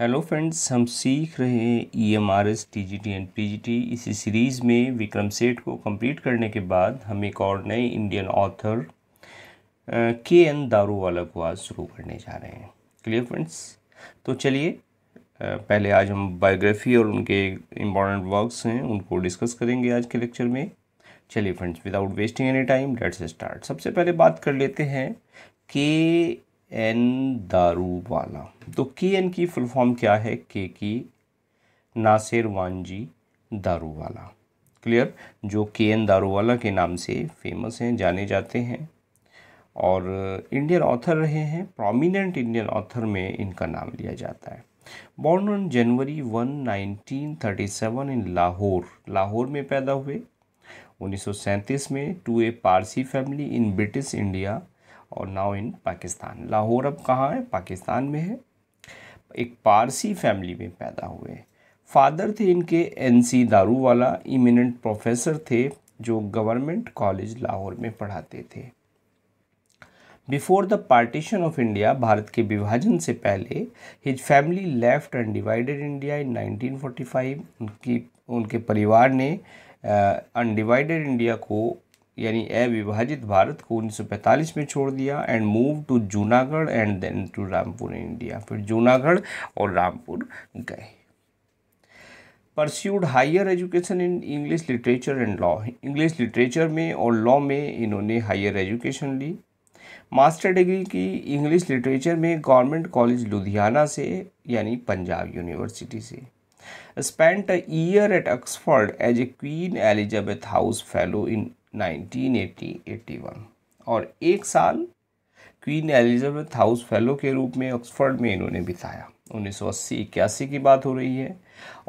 Hello friends हम सीख रहे हैं E M R S T G T and P G T इसी सीरीज़ में विक्रम सेठ को कंप्लीट करने के बाद हम एक और नए Indian author K N Daruwalla को आज शुरू करने जा रहे हैं क्लियर फ्रेंड्स तो चलिए पहले आज हम बायोग्राफी और उनके इम्पॉर्टेंट वर्क्स हैं उनको डिस्कस करेंगे आज के लेक्चर में चलिए friends without wasting any time let's start सबसे पहले बात कर लेते हैं के एन दारू वाला तो के एन की फुल फॉर्म क्या है के की नासिर वानजी दारू वाला क्लियर जो के एन दारू वाला के नाम से फेमस हैं जाने जाते हैं और इंडियन ऑथर रहे हैं प्रोमिनेंट इंडियन ऑथर में इनका नाम लिया जाता है born on January one nineteen thirty seven in Lahore Lahore में पैदा हुए 1937 में to a Parsi family in British India और नाउ इन पाकिस्तान लाहौर अब कहाँ है पाकिस्तान में है एक पारसी फैमिली में पैदा हुए फादर थे इनके एन सी दारू वाला इमिनेंट प्रोफेसर थे जो गवर्नमेंट कॉलेज लाहौर में पढ़ाते थे before the partition of India Bharat के विभाजन से पहले his family left and divided India in 1945 उनकी उनके परिवार ने अनडिवाइडेड uh, इंडिया को यानी अविभाजित भारत को 1945 में छोड़ दिया and move to Junagadh and then to Rampur in India फिर जूनागढ़ और रामपुर गए pursued higher education in English literature and law English literature में और लॉ में इन्होंने हायर एजुकेशन ली मास्टर डिग्री की इंग्लिश लिटरेचर में गवर्नमेंट कॉलेज लुधियाना से यानी पंजाब यूनिवर्सिटी से spent a year at Oxford as a Queen Elizabeth House fellow in 1980 81 और एक साल क्वीन एलिजाबेथ हाउस फेलो के रूप में ऑक्सफर्ड में इन्होंने बिताया 1980 इक्यासी की बात हो रही है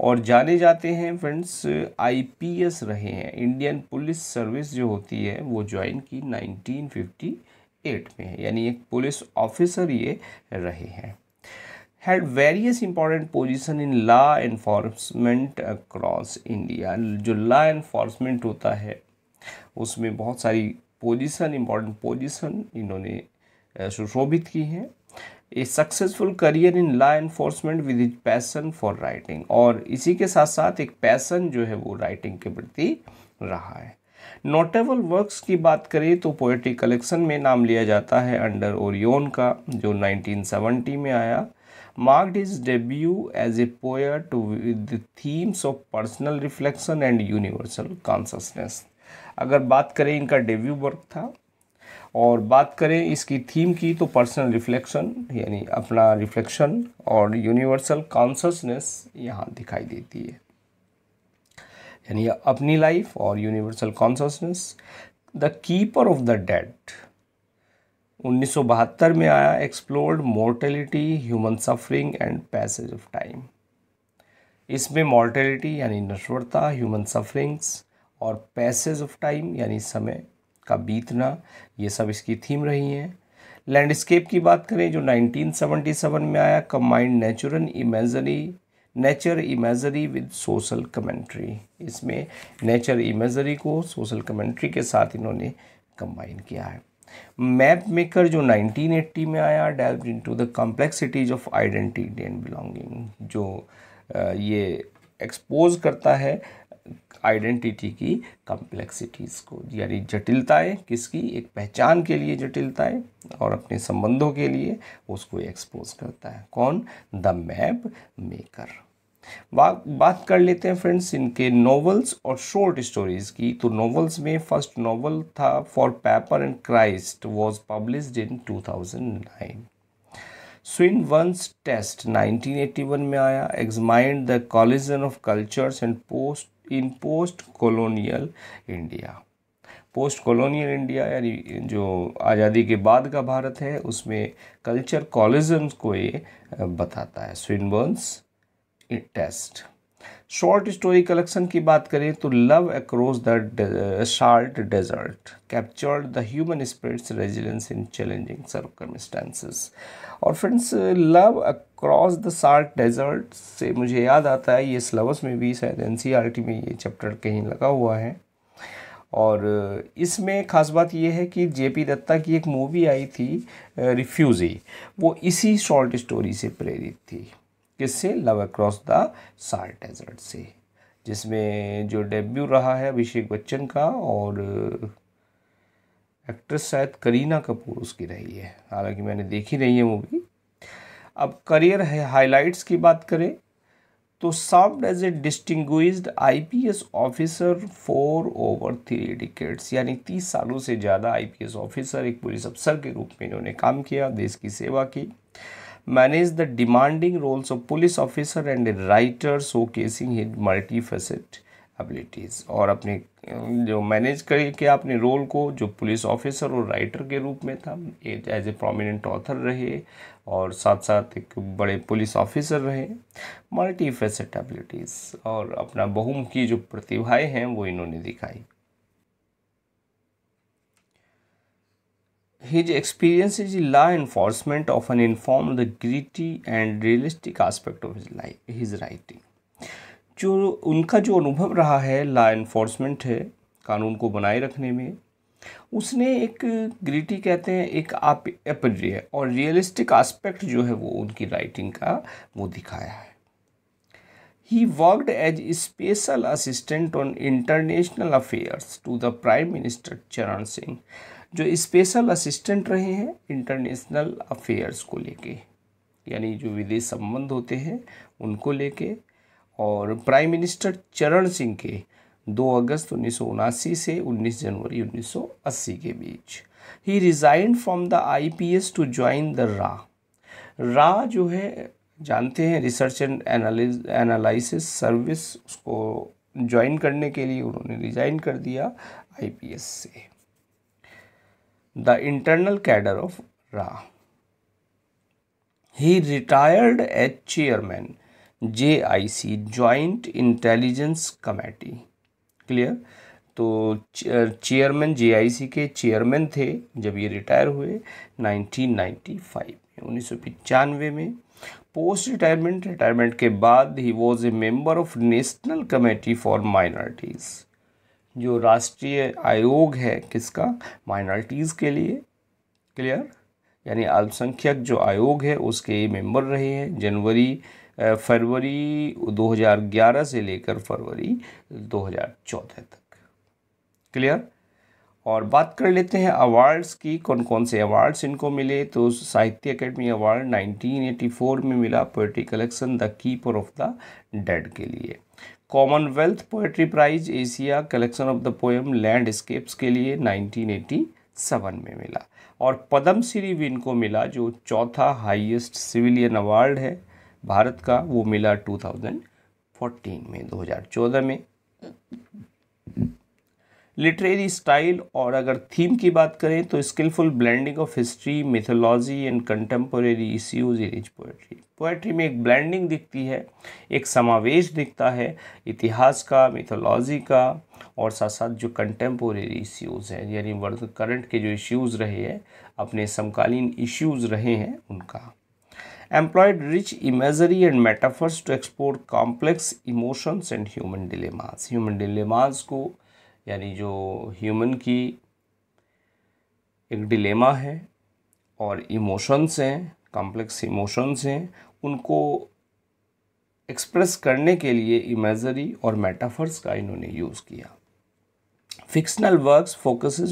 और जाने जाते हैं फ्रेंड्स आईपीएस रहे हैं इंडियन पुलिस सर्विस जो होती है वो ज्वाइन की 1958 में है यानी एक पुलिस ऑफिसर ये रहे हैं had various important position in law enforcement across India जो लॉ एनफोर्समेंट होता है उसमें बहुत सारी पोजीशन इम्पॉर्टेंट पोजीशन इन्होंने सुशोभित की हैं a successful career in law enforcement with his passion for writing और इसी के साथ साथ एक पैसन जो है वो राइटिंग के प्रति रहा है नोटेबल वर्क्स की बात करें तो पोएट्री कलेक्शन में नाम लिया जाता है अंडर ओरियोन का जो 1970 में आया marked his debut as a poet with themes of personal reflection and universal universal अगर बात करें इनका डेब्यू वर्क था और बात करें इसकी थीम की तो पर्सनल रिफ्लेक्शन यानी अपना रिफ्लेक्शन और यूनिवर्सल कॉन्सनेस यहाँ दिखाई देती है यानी अपनी लाइफ और universal consciousness the keeper of the dead 1972 में आया explored mortality human suffering and passage of time इसमें मॉर्टेलिटी यानी नश्वरता ह्यूमन सफरिंग्स और पैसेज ऑफ टाइम यानी समय का बीतना ये सब इसकी थीम रही हैं लैंडस्केप की बात करें जो 1977 में आया combined natural imagery nature imagery with social commentary इसमें नेचर इमेजरी को सोशल कमेंट्री के साथ इन्होंने कंबाइन किया है मैप मेकर जो 1980 में आया delve into the complexities of identity and belonging जो ये एक्सपोज करता है आइडेंटिटी की कम्प्लेक्सिटीज़ को यानी जटिलताएं किसकी एक पहचान के लिए जटिलताएं और अपने संबंधों के लिए उसको एक्सपोज करता है कौन द मैप मेकर बात कर लेते हैं फ्रेंड्स इनके नॉवेल्स और शॉर्ट स्टोरीज़ की तो नॉवेल्स में फर्स्ट नॉवल था for pepper and Christ was published in 2009 Swinburne's test 1981 में आया examined the collision of cultures and post in post colonial India post colonial India यानी जो आज़ादी के बाद का भारत है उसमें कल्चर कॉलिज्म को ये बताता है Swinburne's test short story collection की बात करें तो love across the short desert captured the human spirit's resilience in challenging circumstances और friends love across the short desert से मुझे याद आता है ये सिलेबस में भी शायद एन e में ये चैप्टर कहीं लगा हुआ है और इसमें ख़ास बात यह है कि जे पी दत्ता की एक मूवी आई थी रिफ्यूज़ी वो इसी शॉर्ट स्टोरी से प्रेरित थी किससे love across the salt desert से जिसमें जो डेब्यू रहा है अभिषेक बच्चन का और एक्ट्रेस शायद करीना कपूर उसकी रही है हालांकि मैंने देखी नहीं है मूवी अब करियर है हाईलाइट्स की बात करें तो served as a distinguished IPS officer for over three decades यानी तीस सालों से ज़्यादा आईपीएस ऑफिसर एक पुलिस अफसर के रूप में इन्होंने काम किया देश की सेवा की manage the demanding roles of police officer and a writer showcasing his multifaceted abilities और अपने जो मैनेज करके अपने रोल को जो पुलिस ऑफिसर और राइटर के रूप में था एज ए प्रोमिनेंट ऑथर रहे और साथ साथ एक बड़े पुलिस ऑफिसर रहे मल्टी फेसेट एबिलिटीज़ और अपना बहुमुखी जो प्रतिभाएं हैं वो इन्होंने दिखाई His experience in law enforcement often in the gritty and realistic aspect of his life, his writing. जो उनका जो अनुभव रहा है लॉ एनफोर्समेंट है कानून को बनाए रखने में उसने एक ग्रिटी कहते हैं एक आप अप्रिय और रियलिस्टिक एस्पेक्ट जो है वो उनकी राइटिंग का वो दिखाया है he worked as special assistant on international affairs to the prime minister Charan Singh जो स्पेशल असिस्टेंट रहे हैं इंटरनेशनल अफेयर्स को लेके यानी जो विदेश संबंध होते हैं उनको लेके और प्राइम मिनिस्टर चरण सिंह के 2 अगस्त उन्नीस से 19 जनवरी 1980 के बीच ही resign from the IPS to join the रा रा जो है जानते हैं रिसर्च एंड एनालिसिस सर्विस उसको ज्वाइन करने के लिए उन्होंने रिज़ाइन कर दिया आईपीएस से इंटरनल कैडर ऑफ रा he retired as chairman J I C joint intelligence committee clear तो चेयरमैन जे आई सी के चेयरमैन थे जब ये रिटायर हुए 1995 में उन्नीस में पोस्ट रिटायरमेंट रिटायरमेंट के बाद he was a member of national committee for minorities जो राष्ट्रीय आयोग है किसका माइनॉरिटीज़ के लिए क्लियर यानी अल्पसंख्यक जो आयोग है उसके मेंबर रहे हैं जनवरी फरवरी 2011 से लेकर फरवरी 2014 तक क्लियर और बात कर लेते हैं अवार्ड्स की कौन कौन से अवार्ड्स इनको मिले तो साहित्य अकेडमी अवार्ड 1984 में मिला poetry collection the keeper of the dead के लिए commonwealth poetry prize Asia collection of the poem landscapes के लिए 1987 में मिला और पद्म श्री भी इनको मिला जो चौथा हाईएस्ट सिविलियन अवार्ड है भारत का वो मिला 2014 में 2014 में लिटरेरी स्टाइल और अगर थीम की बात करें तो skillful blending of history mythology and contemporary issues in his poetry poetry में एक ब्लेंडिंग दिखती है एक समावेश दिखता है इतिहास का मिथोलॉजी का और साथ साथ जो कंटेम्पोरेरी इश्यूज़ हैं यानी वर्ल्ड करंट के जो इश्यूज़ रहे हैं अपने समकालीन इश्यूज़ रहे हैं उनका employed rich imagery and metaphors to explore complex emotions and human dilemmas human dilemmas को यानी जो ह्यूमन की एक डिलेमा है और इमोशंस हैं कॉम्प्लेक्स इमोशंस हैं उनको एक्सप्रेस करने के लिए इमेजरी और मेटाफर्स का इन्होंने यूज़ किया fictional works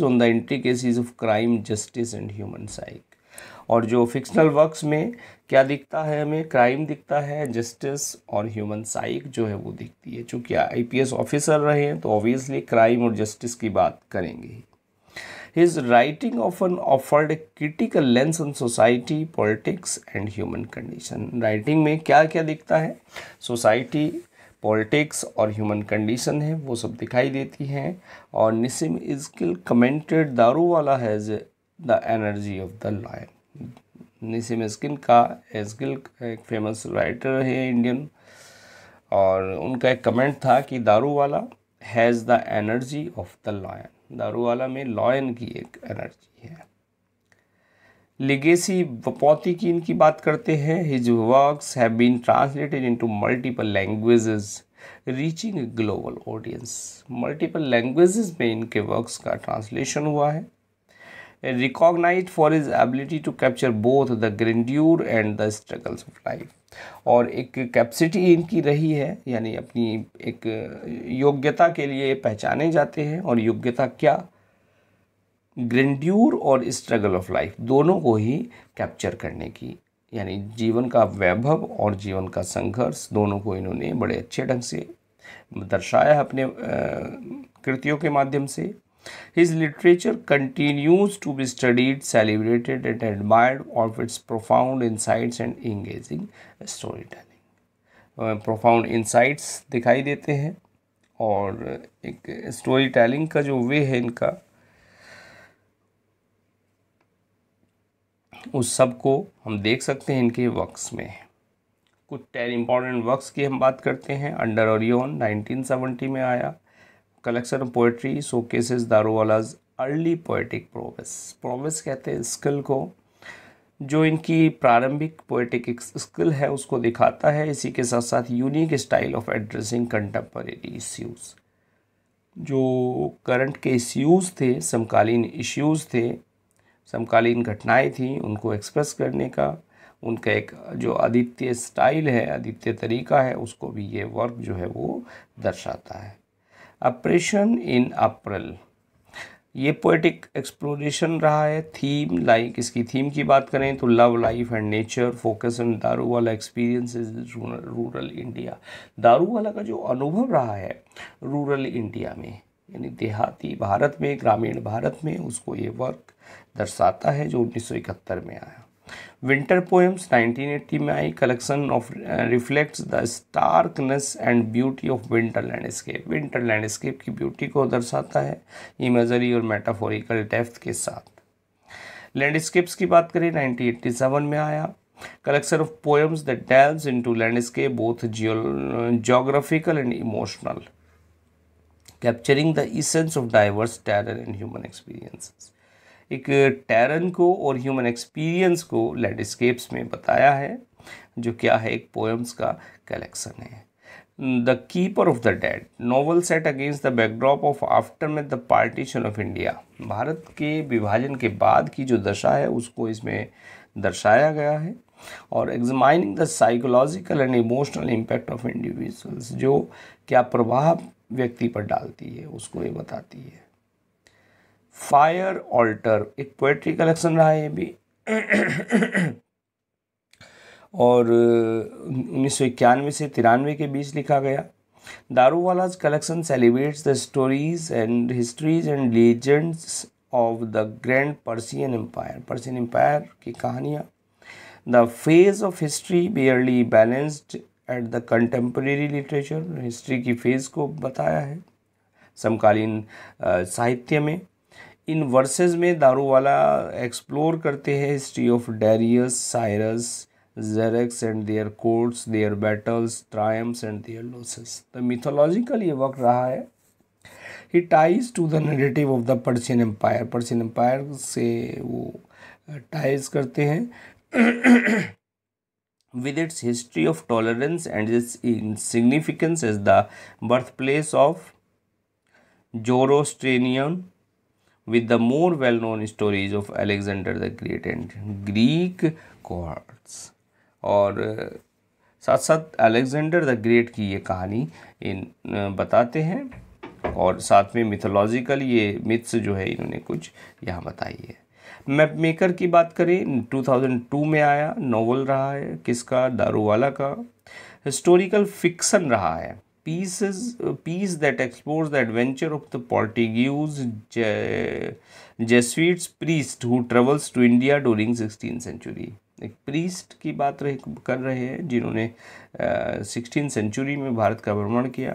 on the the cases of crime justice and human psyche और जो फिक्शनल वर्क्स में क्या दिखता है हमें क्राइम दिखता है जस्टिस और ह्यूमन साइक जो है वो दिखती है चूँकि आईपीएस ऑफिसर रहे हैं तो ऑब्वियसली क्राइम और जस्टिस की बात करेंगे His writing often offered a critical lens on society, politics and human condition. Writing में क्या क्या दिखता है सोसाइटी पॉलिटिक्स और ह्यूमन कंडीशन है वो सब दिखाई देती हैं और निसिम इजकिल commented Daruwalla has the energy of the lion Nissim Ezekiel का एसगिल एक फेमस राइटर है इंडियन और उनका एक कमेंट था कि Daruwalla has the energy of the lion Daruwalla में लॉयन की एक एनर्जी है लिगेसी वपौती की इनकी बात करते हैं his works have been translated into multiple languages reaching global audience multiple languages में इनके वर्क्स का ट्रांसलेशन हुआ है recognize for his ability to capture both the grandeur and the struggles of life और एक कैपेसिटी इनकी रही है यानी अपनी एक योग्यता के लिए पहचाने जाते हैं और योग्यता क्या ग्रेंड्यूर और स्ट्रगल ऑफ लाइफ दोनों को ही कैप्चर करने की यानी जीवन का वैभव और जीवन का संघर्ष दोनों को इन्होंने बड़े अच्छे ढंग से दर्शाया अपने कृतियों के माध्यम से His literature continues to be studied, celebrated, and admired for its profound insights and engaging storytelling. Uh, profound insights दिखाई देते हैं और एक स्टोरी टेलिंग का जो वे है इनका उस सब को हम देख सकते हैं इनके वर्क्स में कुछ टेन इम्पॉर्टेंट वर्क्स की हम बात करते हैं अंडर ओरियन 1970 में आया collection collection of poetry Daruwalla's early poetic prowess. Prowess कहते हैं स्किल को जो इनकी प्रारंभिक पोएटिक स्किल है उसको दिखाता है इसी के साथ साथ unique style of addressing contemporary issues जो करंट के इश्यूज़ थे समकालीन इश्यूज़ थे समकालीन घटनाएं थी उनको एक्सप्रेस करने का उनका एक जो आदित्य स्टाइल है आदित्य तरीका है उसको भी ये वर्क जो है वो दर्शाता है अप्रेशन इन अप्रैल ये पोइटिक एक्सप्लोरेशन रहा है थीम लाइक इसकी थीम की बात करें तो love life and nature focus on Daruwalla experience is rural India दारू वाला का जो अनुभव रहा है रूरल इंडिया में यानी देहाती भारत में ग्रामीण भारत में उसको ये वर्क दर्शाता है जो उन्नीस में आया विंटर पोएम्स 1980 में आई collection of reflects the starkness and beauty of winter landscape winter landscape की ब्यूटी को दर्शाता है इमेजरी और मेटाफोरिकल डेफ्थ के साथ लैंडस्केप्स की बात करें 1987 में आया collection of poems the delves into landscape both geographical and emotional capturing the essence of diverse terrain and human experiences एक टैरन को और ह्यूमन एक्सपीरियंस को लैंडस्केप्स में बताया है जो क्या है एक पोएम्स का कलेक्शन है the keeper of the dead novel set against the backdrop of aftermath the partition of India Bharat के विभाजन के बाद की जो दशा है उसको इसमें दर्शाया गया है और examining the psychological and emotional impact of individuals जो क्या प्रभाव व्यक्ति पर डालती है उसको ये बताती है फायर ऑल्टर एक पोएट्री कलेक्शन रहा है ये भी और उन्नीस से तिरानवे के बीच लिखा गया Daruwalla's collection celebrates the stories and histories and legends of the grand Persian empire Persian empire की कहानियाँ the phase of history barely balanced at the contemporary literature history की फेज को बताया है समकालीन साहित्य में इन वर्सेस में दारूवाला एक्सप्लोर करते हैं history of Darius Cyrus Xerxes and their courts their battles triumphs and their losses the mythological ये वक्त रहा है he ties to the negative of the Persian empire Persian empire से वो टाइज uh, करते हैं with history of tolerance and its in significance is the birth place of Zoroastrian with the more well-known stories of Alexander the Great and Greek cohorts. और साथ साथ Alexander the great की ये कहानी इन बताते हैं और साथ में मिथोलॉजिकल ये मिथ्स जो है इन्होंने कुछ यहाँ बताई है मैप मेकर की बात करें 2002 में आया नोवेल रहा है किसका दारूवाला का हिस्टोरिकल फिक्सन रहा है pieces uh, piece that explores the adventure of the Portuguese Je Jesuits priest who travels to India during 16th century. एक प्रीस्ट की बात रह, कर रहे हैं जिन्होंने सिक्सटीन सेंचुरी में भारत का भ्रमण किया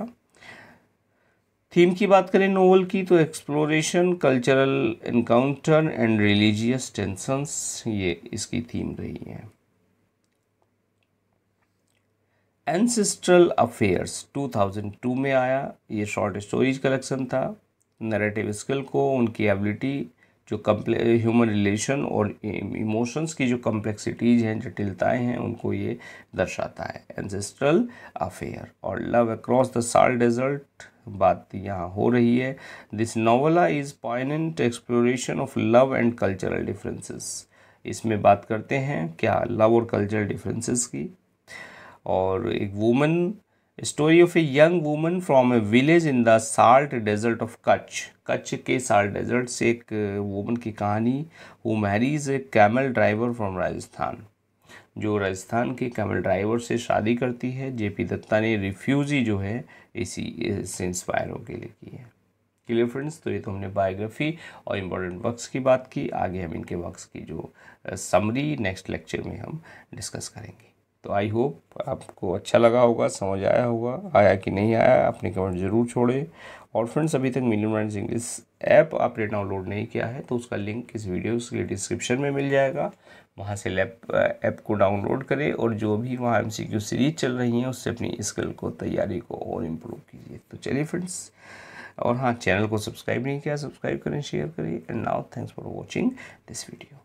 थीम की बात करें नोवेल की तो exploration cultural encounter and religious tensions ये इसकी थीम रही है एंसेस्ट्रल अफेयर्स 2002 में आया ये शॉर्ट स्टोरीज कलेक्शन था नरेटिव स्किल को उनकी एबिलिटी जो कम्प्ले ह्यूमन रिलेशन और इमोशंस की जो कम्प्लेक्सिटीज़ हैं जटिलताएं हैं उनको ये दर्शाता है एंसेस्ट्रल अफेयर और love across the salt desert बात यहाँ हो रही है this novel is poignant exploration of love and cultural differences इसमें बात करते हैं क्या लव और कल्चरल डिफरेंसेस की और एक woman story of a young woman from a village in the salt desert of Kutch Kutch के साल्ट डेजर्ट से एक वूमन uh, की कहानी who marries a camel driver from Rajasthan जो राजस्थान के कैमल ड्राइवर से शादी करती है जे पी दत्ता ने रिफ्यूजी जो है इसी से इंस्पायर होकर लिखी है क्लियर फ्रेंड्स तो ये तो हमने बायोग्राफी और इम्पोर्टेंट वर्क्स की बात की आगे हम इनके वर्क्स की जो समरी नेक्स्ट लेक्चर में हम डिस्कस करेंगे तो आई होप आपको अच्छा लगा होगा समझ आया होगा आया कि नहीं आया अपने कमेंट ज़रूर छोड़ें और फ्रेंड्स अभी तक मिलियन माइंड्स इंग्लिश ऐप आपने डाउनलोड नहीं किया है तो उसका लिंक इस वीडियो के डिस्क्रिप्शन में मिल जाएगा वहाँ से लैप ऐप को डाउनलोड करें और जो भी वहाँ एम सीरीज चल रही हैं उससे अपनी स्किल को तैयारी को और इम्प्रूव कीजिए तो चलिए फ्रेंड्स और हाँ चैनल को सब्सक्राइब नहीं किया सब्सक्राइब करें शेयर करें and now thanks for watching this video